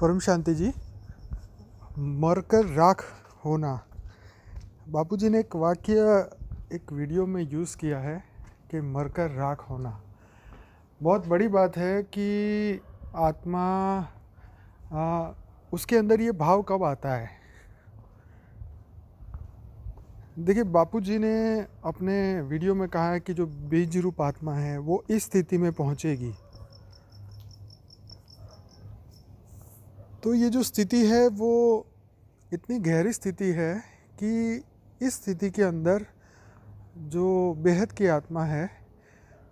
परम शांति जी मरकर राख होना बापूजी ने एक वाक्य एक वीडियो में यूज़ किया है कि मरकर राख होना बहुत बड़ी बात है कि आत्मा आ, उसके अंदर ये भाव कब आता है देखिए बापू जी ने अपने वीडियो में कहा है कि जो बीज रूप आत्मा है वो इस स्थिति में पहुँचेगी तो ये जो स्थिति है वो इतनी गहरी स्थिति है कि इस स्थिति के अंदर जो बेहद की आत्मा है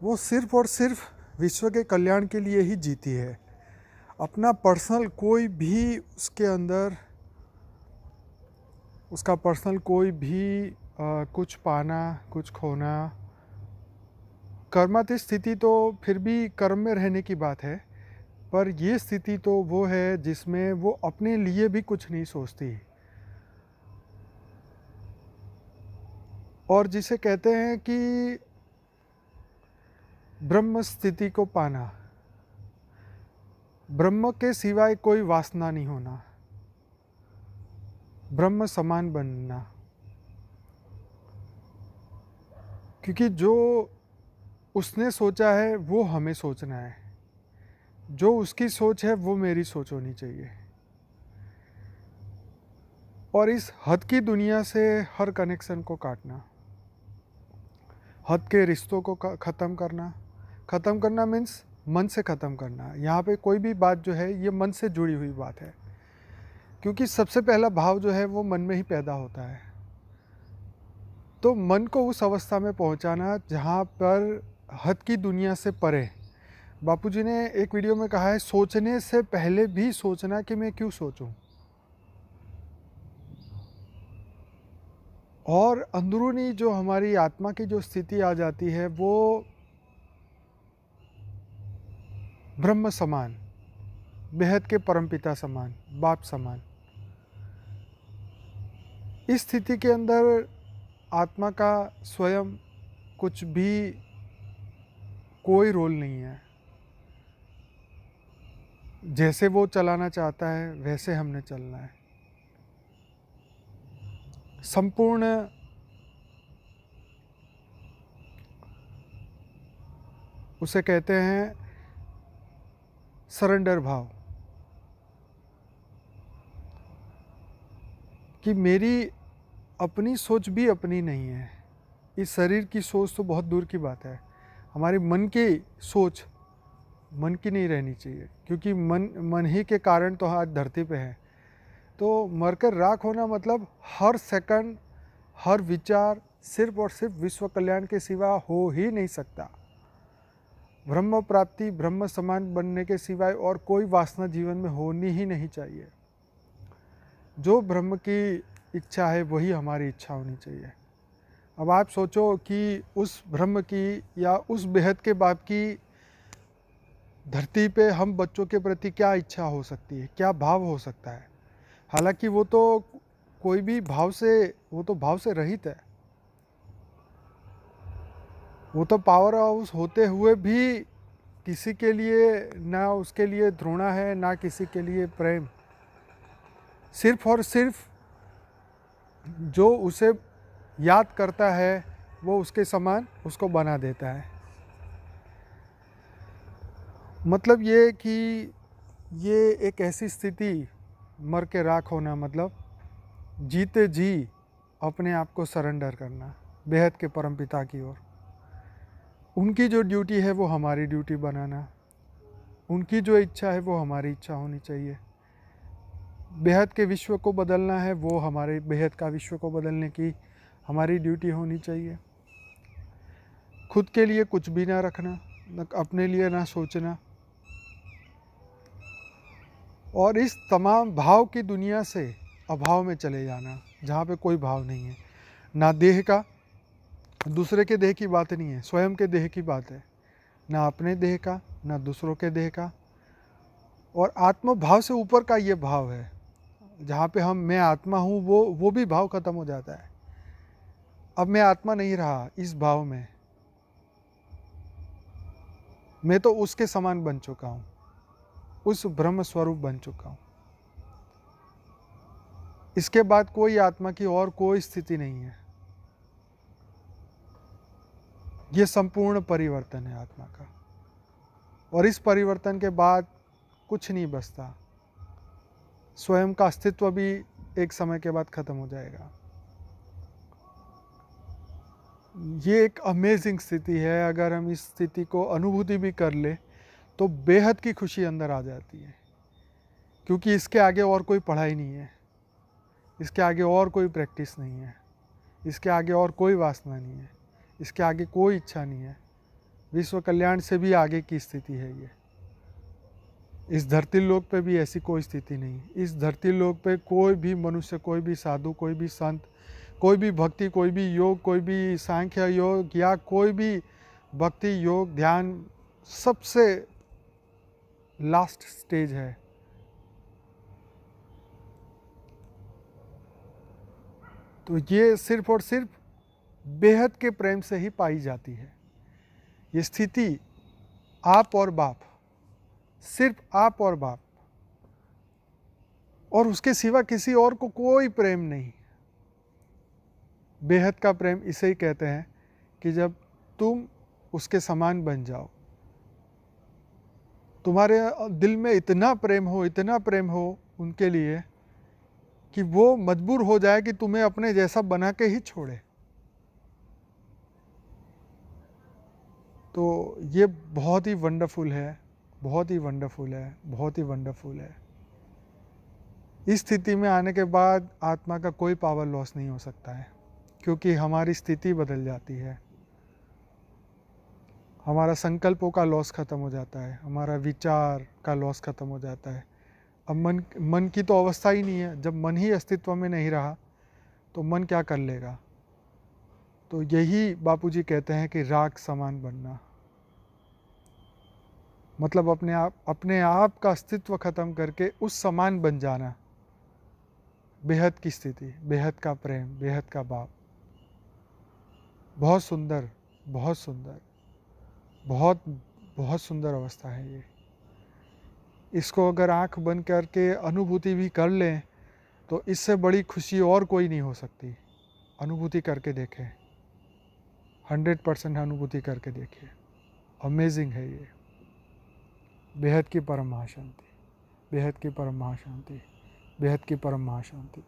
वो सिर्फ और सिर्फ विश्व के कल्याण के लिए ही जीती है अपना पर्सनल कोई भी उसके अंदर उसका पर्सनल कोई भी आ, कुछ पाना कुछ खोना कर्मातीत स्थिति तो फिर भी कर्म में रहने की बात है पर यह स्थिति तो वो है जिसमें वो अपने लिए भी कुछ नहीं सोचती और जिसे कहते हैं कि ब्रह्म स्थिति को पाना ब्रह्म के सिवाय कोई वासना नहीं होना ब्रह्म समान बनना क्योंकि जो उसने सोचा है वो हमें सोचना है जो उसकी सोच है वो मेरी सोच होनी चाहिए और इस हद की दुनिया से हर कनेक्शन को काटना हद के रिश्तों को ख़त्म करना ख़त्म करना मीन्स मन से ख़त्म करना यहाँ पे कोई भी बात जो है ये मन से जुड़ी हुई बात है क्योंकि सबसे पहला भाव जो है वो मन में ही पैदा होता है तो मन को उस अवस्था में पहुँचाना जहाँ पर हद की दुनिया से परे बापूजी ने एक वीडियो में कहा है सोचने से पहले भी सोचना कि मैं क्यों सोचूं और अंदरूनी जो हमारी आत्मा की जो स्थिति आ जाती है वो ब्रह्म समान बेहद के परमपिता समान बाप समान इस स्थिति के अंदर आत्मा का स्वयं कुछ भी कोई रोल नहीं है जैसे वो चलाना चाहता है वैसे हमने चलना है संपूर्ण उसे कहते हैं सरेंडर भाव कि मेरी अपनी सोच भी अपनी नहीं है इस शरीर की सोच तो बहुत दूर की बात है हमारे मन की सोच मन की नहीं रहनी चाहिए क्योंकि मन मन ही के कारण तो आज धरती पे है तो मरकर राख होना मतलब हर सेकंड हर विचार सिर्फ और सिर्फ विश्व कल्याण के सिवा हो ही नहीं सकता ब्रह्म प्राप्ति ब्रह्म समान बनने के सिवाय और कोई वासना जीवन में होनी ही नहीं चाहिए जो ब्रह्म की इच्छा है वही हमारी इच्छा होनी चाहिए अब आप सोचो कि उस ब्रह्म की या उस बेहद के बाप की धरती पे हम बच्चों के प्रति क्या इच्छा हो सकती है क्या भाव हो सकता है हालांकि वो तो कोई भी भाव से वो तो भाव से रहित है वो तो पावर हाउस होते हुए भी किसी के लिए ना उसके लिए द्रोणा है ना किसी के लिए प्रेम सिर्फ और सिर्फ जो उसे याद करता है वो उसके समान उसको बना देता है मतलब ये कि ये एक ऐसी स्थिति मर के राख होना मतलब जीते जी अपने आप को सरेंडर करना बेहद के परम पिता की ओर उनकी जो ड्यूटी है वो हमारी ड्यूटी बनाना उनकी जो इच्छा है वो हमारी इच्छा होनी चाहिए बेहद के विश्व को बदलना है वो हमारे बेहद का विश्व को बदलने की हमारी ड्यूटी होनी चाहिए खुद के लिए कुछ भी ना रखना अपने लिए ना सोचना और इस तमाम भाव की दुनिया से अभाव में चले जाना जहाँ पे कोई भाव नहीं है ना देह का दूसरे के देह की बात नहीं है स्वयं के देह की बात है ना अपने देह का ना दूसरों के देह का और आत्मभाव से ऊपर का ये भाव है जहाँ पे हम मैं आत्मा हूँ वो वो भी भाव ख़त्म हो जाता है अब मैं आत्मा नहीं रहा इस भाव में मैं तो उसके समान बन चुका हूँ उस ब्रह्म स्वरूप बन चुका हूँ इसके बाद कोई आत्मा की और कोई स्थिति नहीं है ये संपूर्ण परिवर्तन है आत्मा का और इस परिवर्तन के बाद कुछ नहीं बचता स्वयं का अस्तित्व भी एक समय के बाद ख़त्म हो जाएगा ये एक अमेजिंग स्थिति है अगर हम इस स्थिति को अनुभूति भी कर ले तो बेहद की खुशी अंदर आ जाती है क्योंकि इसके आगे और कोई पढ़ाई नहीं है इसके आगे और कोई प्रैक्टिस नहीं है इसके आगे और कोई वासना नहीं है इसके आगे कोई इच्छा नहीं है विश्व कल्याण से भी आगे की स्थिति है ये इस धरती लोक पे भी ऐसी कोई स्थिति नहीं इस धरती लोक पे कोई भी मनुष्य कोई भी साधु कोई भी संत कोई भी भक्ति कोई भी योग कोई भी सांख्य योग या कोई भी भक्ति योग ध्यान सबसे लास्ट स्टेज है तो ये सिर्फ और सिर्फ बेहद के प्रेम से ही पाई जाती है ये स्थिति आप और बाप सिर्फ आप और बाप और उसके सिवा किसी और को कोई प्रेम नहीं बेहद का प्रेम इसे ही कहते हैं कि जब तुम उसके समान बन जाओ तुम्हारे दिल में इतना प्रेम हो इतना प्रेम हो उनके लिए कि वो मजबूर हो जाए कि तुम्हें अपने जैसा बना के ही छोड़े तो ये बहुत ही वंडरफुल है बहुत ही वंडरफुल है बहुत ही वंडरफुल है इस स्थिति में आने के बाद आत्मा का कोई पावर लॉस नहीं हो सकता है क्योंकि हमारी स्थिति बदल जाती है हमारा संकल्पों का लॉस ख़त्म हो जाता है हमारा विचार का लॉस ख़त्म हो जाता है अब मन मन की तो अवस्था ही नहीं है जब मन ही अस्तित्व में नहीं रहा तो मन क्या कर लेगा तो यही बापूजी कहते हैं कि राग समान बनना मतलब अपने आप अपने आप का अस्तित्व ख़त्म करके उस समान बन जाना बेहद की स्थिति बेहद का प्रेम बेहद का बाप बहुत सुंदर बहुत सुंदर बहुत बहुत सुंदर अवस्था है ये इसको अगर आंख बंद करके अनुभूति भी कर लें तो इससे बड़ी खुशी और कोई नहीं हो सकती अनुभूति करके देखें हंड्रेड परसेंट अनुभूति करके देखिए अमेजिंग है ये बेहद की परम महाशांति बेहद की परम महाशांति बेहद की परम महाशांति